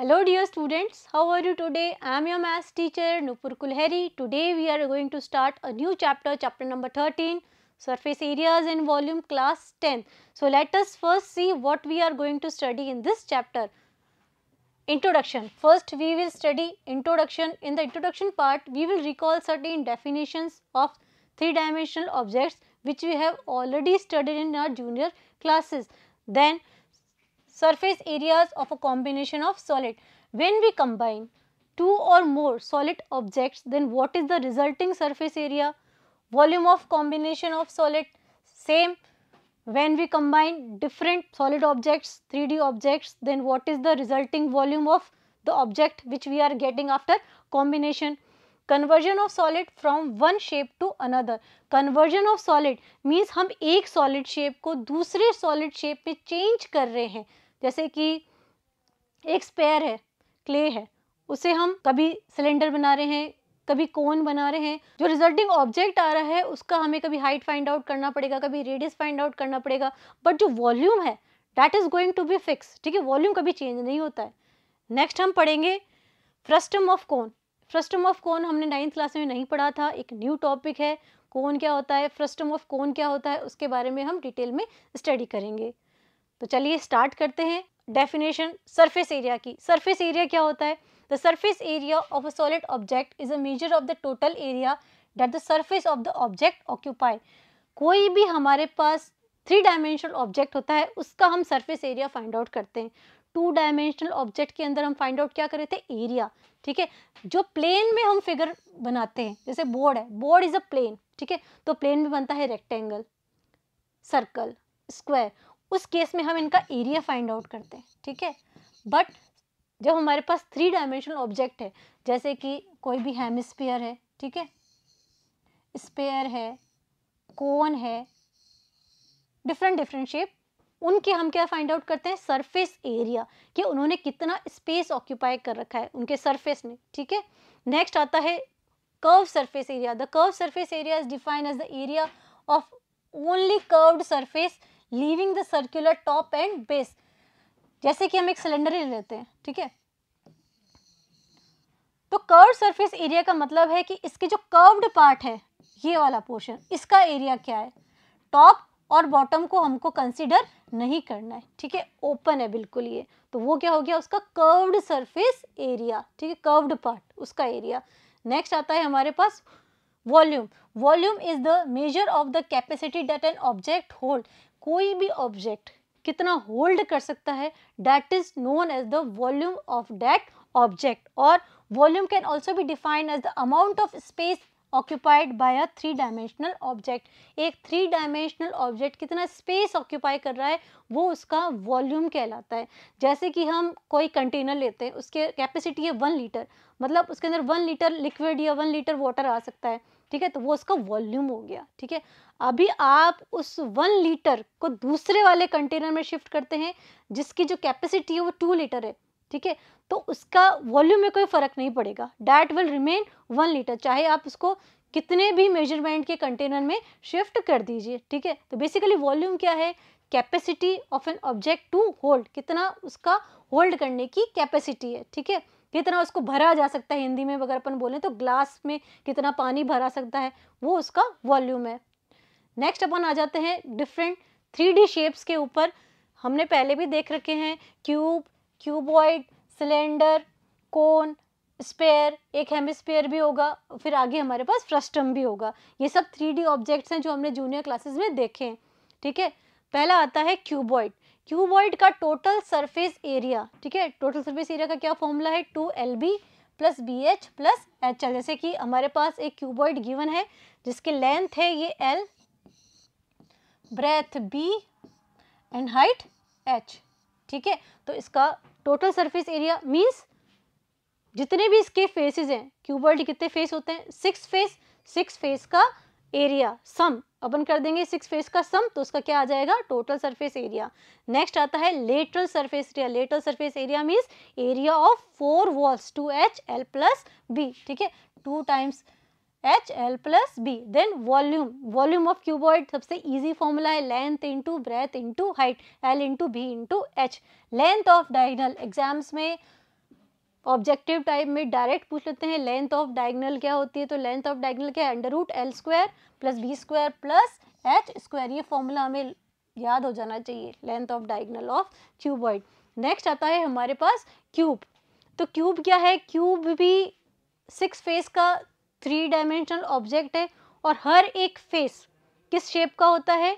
Hello dear students, how are you today? I am your math teacher Nupur Kulheri. Today we are going to start a new chapter, chapter number 13, surface areas and volume class 10. So let us first see what we are going to study in this chapter. Introduction. First we will study introduction. In the introduction part, we will recall certain definitions of three dimensional objects which we have already studied in our junior classes. Then surface areas of a combination of solid. When we combine two or more solid objects, then what is the resulting surface area? Volume of combination of solid, same. When we combine different solid objects, 3D objects, then what is the resulting volume of the object which we are getting after combination? conversion of solid from one shape to another conversion of solid means hum ek solid shape ko dusre solid shape pe change kar rahe hain जैसे कि एक spare है clay है उसे हम कभी cylinder बना रहे हैं कभी कोन बना रहे हैं जो रिजल्टिंग ऑब्जेक्ट आ रहा है उसका हमें कभी हाइट फाइंड आउट करना पड़ेगा कभी रेडियस फाइंड आउट करना पड़ेगा बट जो वॉल्यूम है that is going to be fix ठीक है वॉल्यूम कभी चेंज नहीं होता है नेक्स्ट हम पढ़ेंगे frustum of cone frustum of cone हमने नाइन्थ क्लास में नहीं पढ़ा था एक न्यू टॉपिक है कौन क्या होता है फ्रस्टम ऑफ कौन क्या होता है उसके बारे में हम डिटेल में स्टडी करेंगे तो चलिए स्टार्ट करते हैं डेफिनेशन सरफेस एरिया की सरफेस एरिया क्या होता है the surface area of a solid object is a measure of the total area that the surface of the object occupy कोई भी हमारे पास थ्री डायमेंशनल ऑब्जेक्ट होता है उसका हम सर्फेस एरिया फाइंड आउट करते हैं टू डायमेंशनल ऑब्जेक्ट के अंदर हम फाइंड आउट क्या कर रहे थे एरिया ठीक है जो प्लेन में हम फिगर बनाते हैं जैसे बोर्ड है बोर्ड इज अ प्लेन ठीक है तो प्लेन में बनता है रेक्टेंगल सर्कल स्क्वायर उस केस में हम इनका एरिया फाइंड आउट करते हैं ठीक है बट जब हमारे पास थ्री डायमेंशनल ऑब्जेक्ट है जैसे कि कोई भी हेमस्पेयर है ठीक है स्पेयर है कोन है डिफरेंट डिफरेंट शेप उनके हम क्या फाइंड आउट करते हैं सरफेस एरिया कि उन्होंने कितना स्पेस ऑक्यूपाई कर रखा है उनके सरफेस में ठीक है नेक्स्ट आता है curve surface area the curve surface area is defined as the area of only curved surface leaving the circular top and base जैसे कि हम एक सिलेंडर ही लेते हैं ठीक है तो कर्व सरफेस एरिया का मतलब है कि इसके जो कर्व्ड पार्ट है ये वाला पोर्शन इसका एरिया क्या है टॉप और बॉटम को हमको कंसिडर नहीं करना है ठीक है ओपन है बिल्कुल ये तो वो क्या हो गया उसका कर्व्ड सरफेस एरिया ठीक है कर्व्ड पार्ट उसका एरिया नेक्स्ट आता है हमारे पास volume volume is the measure of the capacity that an object hold कोई भी ऑब्जेक्ट कितना होल्ड कर सकता है that is known as the volume of that object और वॉल्यूम कैन ऑल्सो भी defined as the amount of space occupied by a three dimensional object एक three dimensional object कितना स्पेस ऑक्यूपाई कर रहा है वो उसका वॉल्यूम कहलाता है जैसे कि हम कोई कंटेनर लेते हैं उसके कैपेसिटी है वन लीटर मतलब उसके अंदर वन लीटर लिक्विड या वन लीटर वाटर आ सकता है ठीक है तो वो उसका वॉल्यूम हो गया ठीक है अभी आप उस वन लीटर को दूसरे वाले कंटेनर में शिफ्ट करते हैं जिसकी जो कैपेसिटी है वो टू लीटर है ठीक है तो उसका वॉल्यूम में कोई फर्क नहीं पड़ेगा that will remain one litre चाहे आप उसको कितने भी मेजरमेंट के कंटेनर में शिफ्ट कर दीजिए ठीक है तो बेसिकली वॉल्यूम क्या है capacity of an object to hold कितना उसका होल्ड करने की कैपेसिटी है ठीक है कितना उसको भरा जा सकता है हिंदी में अगर अपन बोलें तो ग्लास में कितना पानी भरा सकता है वो उसका वॉल्यूम है नेक्स्ट अपन आ जाते हैं डिफरेंट थ्री शेप्स के ऊपर हमने पहले भी देख रखे हैं cube cuboid cylinder cone sphere एक हेमिस्पेयर भी होगा फिर आगे हमारे पास फ्रस्टम भी होगा ये सब थ्री ऑब्जेक्ट्स हैं जो हमने जूनियर क्लासेस में देखे हैं ठीक है पहला आता है क्यूबॉइड क्यूबॉइड का टोटल सरफेस एरिया ठीक है टोटल सरफेस एरिया का क्या फॉर्मूला है two L B plus B H plus H L जैसे कि हमारे पास एक क्यूबॉइड गिवन है जिसके लेंथ है ये L breadth B and height H ठीक है तो इसका टोटल सरफेस एरिया मीन्स जितने भी इसके फेसेस हैं क्यूबॉइड कितने फेस होते हैं सिक्स फेस सिक्स फेस का एरिया सम अपन कर देंगे सिक्स फेस का सम तो उसका क्या आ जाएगा टोटल सरफेस एरिया नेक्स्ट आता है lateral surface area lateral surface area means area of four walls two H L plus B ठीक है two times H L plus B then volume volume of cuboid सबसे easy formula है length into breadth into height L into B into H length of diagonal exams में objective type में direct पूछ लेते हैं length of diagonal क्या होती है तो लेंथ ऑफ डायगनल क्या है under root L square plus B square plus H square ये फॉर्मूला हमें याद हो जाना चाहिए length of diagonal of cuboid next आता है हमारे पास क्यूब तो क्यूब क्या है क्यूब भी सिक्स फेस का थ्री डायमेंशनल ऑब्जेक्ट है और हर एक फेस किस शेप का होता है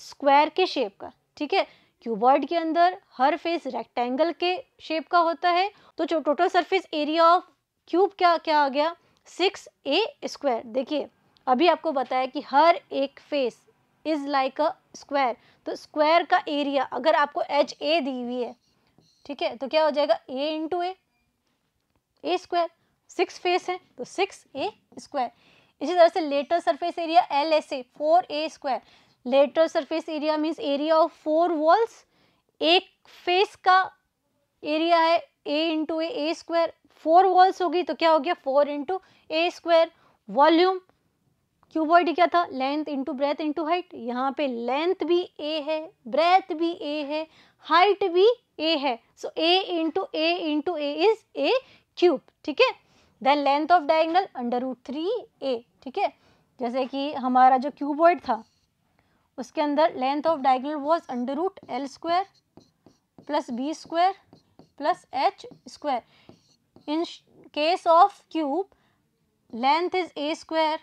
स्क्वायर के शेप का ठीक है क्यूबॉइड के अंदर हर फेस रेक्टेंगल के शेप का होता है तो जो total surface area of cube क्या क्या आ गया सिक्स ए स्क्वायर देखिए अभी आपको बताया कि हर एक face is like a square तो स्क्वायर का एरिया अगर आपको एच ए दी हुई है ठीक है तो क्या हो जाएगा A into A A square six face है तो सिक्स ए स्क्वायर इसी तरह से lateral surface area L S A four A square lateral surface area means area of four walls एक फेस का एरिया है A into A A square four walls होगी तो क्या हो गया four into A square volume cuboid क्या था length into breadth into height यहाँ पे लेंथ भी ए है ब्रेथ भी ए है हाइट भी ए है so A into A into A is A cube ठीक है then length of diagonal under root three A ठीक है जैसे कि हमारा जो क्यूबॉइड था उसके अंदर length of diagonal was under root L square plus B square plus H square in case of cube length is A square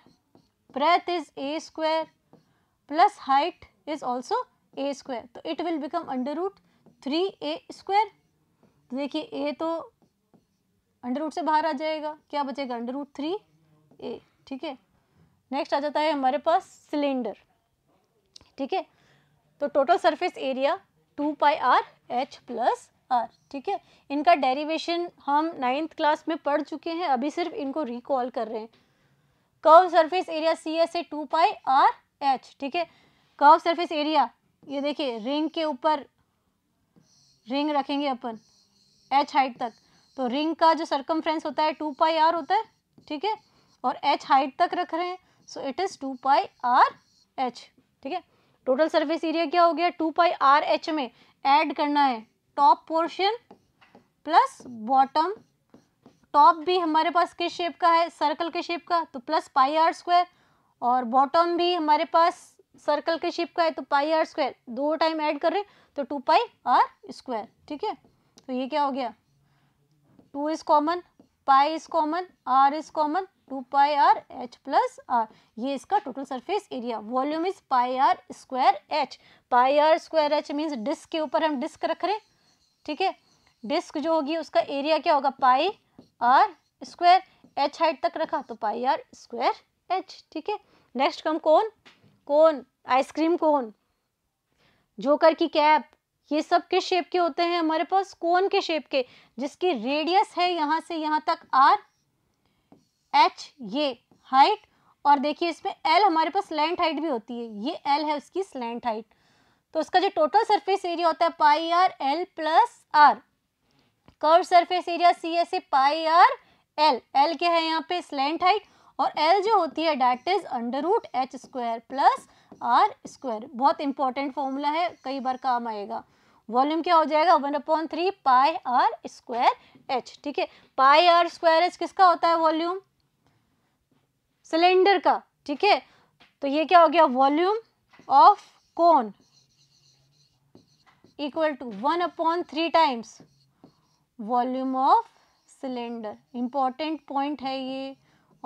breadth is A square plus height is also A square तो it will become under root three A square देखिए A तो under root से बाहर आ जाएगा क्या बचेगा under root three A ठीक है नेक्स्ट आ जाता है हमारे पास सिलेंडर ठीक है तो total surface area two pi R H plus R ठीक है इनका डेरिवेशन हम नाइन्थ क्लास में पढ़ चुके हैं अभी सिर्फ इनको रिकॉल कर रहे हैं curve surface area C S A two pi R H ठीक है कर्व सरफेस एरिया ये देखिए रिंग के ऊपर रिंग रखेंगे अपन एच हाइट तक तो रिंग का जो सरकम होता है टू पाई आर होता है ठीक है और एच हाइट तक रख रहे हैं so it is two pi R H ठीक है टोटल सरफेस एरिया क्या हो गया टू पाई आर एच में ऐड करना है top portion plus bottom top भी हमारे पास किस शेप का है सर्कल के शेप का तो प्लस पाई आर स्क्वायर और बॉटम भी हमारे पास सर्कल के शेप का है तो पाई आर स्क्वायर दो टाइम ऐड कर रहे तो टू पाई आर स्क्वायर ठीक है तो ये क्या हो गया two is common pi is common R is common two pi R H plus R ये इसका total surface area volume is pi R square H pi R square H means disc के ऊपर हम डिस्क रख रहे हैं ठीक है डिस्क जो होगी उसका एरिया क्या होगा pi R square H height तक रखा तो पाई आर स्क्वायर एच ठीक है नेक्स्ट कम कौन कौन आइसक्रीम कौन जोकर की कैप ये सब किस शेप के होते हैं हमारे पास कोन के शेप के जिसकी रेडियस है यहाँ से यहाँ तक आर एच ये हाइट और देखिए इसमें एल हमारे पास लेंथ हाइट भी होती है ये एल है उसकी स्लेंट हाइट तो उसका जो टोटल सरफेस एरिया होता है pi R L plus R curve surface area C S A pi R L L क्या है यहाँ पे स्लेंट हाइट और एल जो होती है that is under root H square plus R square बहुत इंपॉर्टेंट फॉर्मूला है कई बार काम आएगा वॉल्यूम क्या हो जाएगा one upon three pi R square H ठीक है पाई आर स्क्वायर एच किसका होता है वॉल्यूम सिलेंडर का ठीक है तो ये क्या हो गया volume of cone equal to one upon three times volume of cylinder important point है ये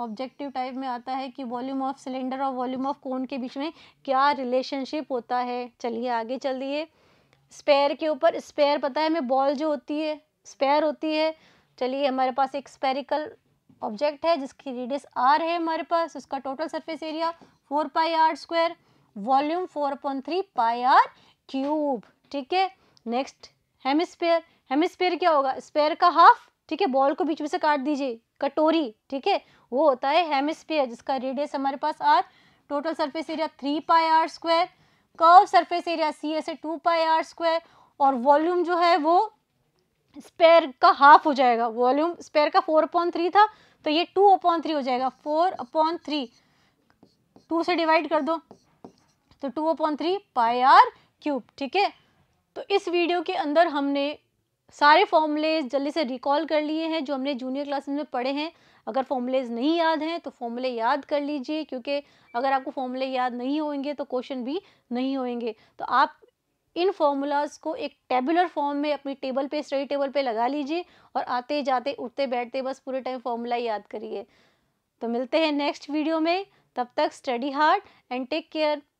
ऑब्जेक्टिव टाइप में आता है कि वॉल्यूम ऑफ सिलेंडर और वॉल्यूम ऑफ कोन के बीच में क्या रिलेशनशिप होता है चलिए आगे चलिए स्पेयर के ऊपर स्पेयर पता है हमें बॉल जो होती है स्पेयर होती है चलिए हमारे पास एक स्पेरिकल ऑब्जेक्ट है जिसकी रेडियस आर है हमारे पास उसका total surface area four pi R square volume four point three pi R cube ठीक है नेक्स्ट हेमिस्पेयर हेमिस्पेयर क्या होगा स्पेयर का हाफ ठीक है बॉल को बीच में से काट दीजिए कटोरी ठीक है वो होता है हेमिस्पेयर जिसका रेडियस हमारे पास R total surface area three pi R square curve surface area C S A two pi R square और वॉल्यूम जो है वो स्पेयर का हाफ हो जाएगा वॉल्यूम स्पेयर का फोर अपॉइंट थ्री था तो ये टू अपॉइंट थ्री हो जाएगा फोर अपॉइंट थ्री टू से डिवाइड कर दो तो two upon three pi R cube ठीक है तो इस वीडियो के अंदर हमने सारे फॉर्मूले जल्दी से रिकॉल कर लिए हैं जो हमने जूनियर क्लासेस में पढ़े हैं अगर फॉर्मूलेज नहीं याद हैं तो फॉर्मूले याद कर लीजिए क्योंकि अगर आपको फॉर्मूले याद नहीं होंगे तो क्वेश्चन भी नहीं होंगे तो आप इन फॉर्मूलाज को एक टेबुलर फॉर्म में अपनी टेबल पे स्टडी टेबल पे लगा लीजिए और आते जाते उठते बैठते बस पूरे टाइम फॉर्मूला याद करिए तो मिलते हैं नेक्स्ट वीडियो में तब तक study hard and take care